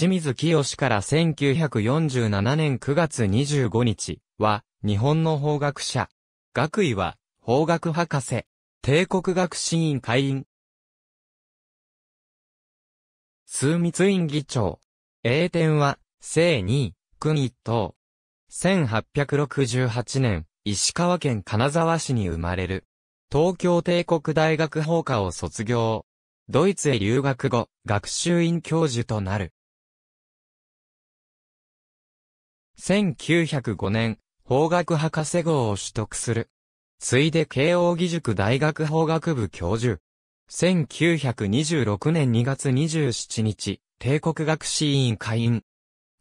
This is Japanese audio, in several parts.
清水清から1947年9月25日は、日本の法学者。学位は、法学博士。帝国学士院会員。枢密院議長。英典は、正二、君一等。1868年、石川県金沢市に生まれる。東京帝国大学法科を卒業。ドイツへ留学後、学習院教授となる。1905年、法学博士号を取得する。ついで慶応義塾大学法学部教授。1926年2月27日、帝国学士委員会員。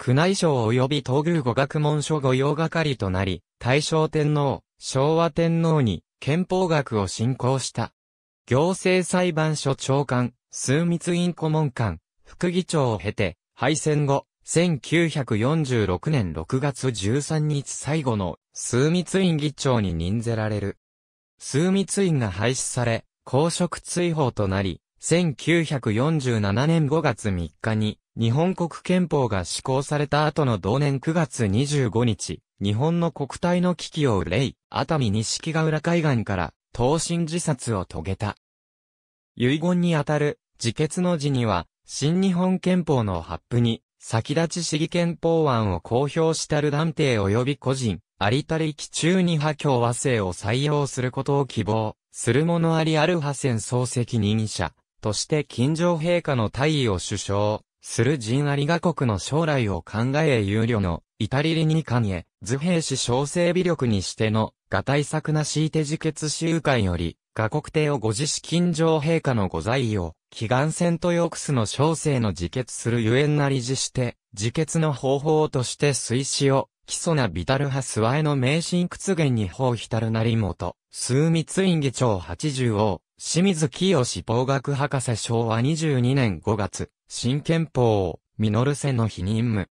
宮内省及び東宮語学問書御用係となり、大正天皇、昭和天皇に憲法学を進行した。行政裁判所長官、枢密院顧問官、副議長を経て、敗戦後、1946年6月13日最後の枢密院議長に任ぜられる。枢密院が廃止され、公職追放となり、1947年5月3日に日本国憲法が施行された後の同年9月25日、日本の国体の危機を憂い、熱海西ヶ浦海岸から投身自殺を遂げた。遺言にあたる自決の字には、新日本憲法の発布に、先立ち市議憲法案を公表したルダン帝及び個人、ありたり期中に派共和制を採用することを希望、する者ありある派戦総責任者、として金城陛下の大位を主相、する人ありが国の将来を考え憂慮の、至りりに関へ、図兵士小整備力にしての、が対策なしいて自決集会より、が国帝をご自身金城陛下のご在意を、祈願戦とヨークスの小生の自決するゆえんなりじして、自決の方法として水死を、基礎なビタル派スワエの名神屈原に法浸るなりもと、数密院議長八十王、清水清志法学博士昭和二十二年五月、新憲法、を、実せの否認無。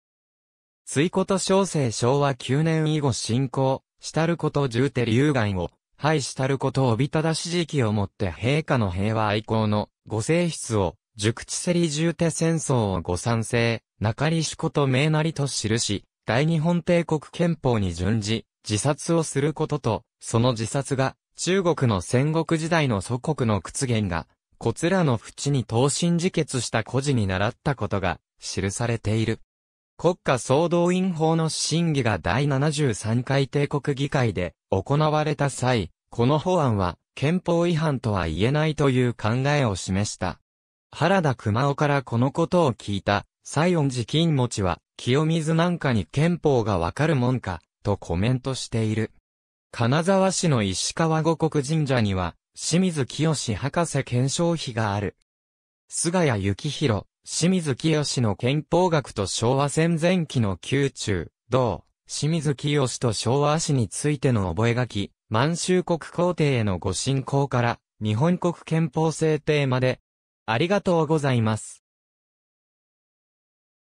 追古と小生昭和九年以後進行、したること重手流害を、廃したることをおびただし時期をもって陛下の平和愛好の、ご性質を、熟知せり重手戦争をご賛成、中西子こと名なりと記し、大日本帝国憲法に準じ、自殺をすることと、その自殺が、中国の戦国時代の祖国の屈原が、こつらの淵に等身自決した孤児に習ったことが、記されている。国家総動員法の審議が第73回帝国議会で行われた際、この法案は憲法違反とは言えないという考えを示した。原田熊尾からこのことを聞いた、西恩寺金持ちは、清水なんかに憲法がわかるもんか、とコメントしている。金沢市の石川五国神社には、清水清博士検証碑がある。菅谷幸宏、清水清の憲法学と昭和戦前期の宮中、同、清水清と昭和史についての覚書、満州国皇帝へのご信仰から、日本国憲法制定まで、ありがとうございます。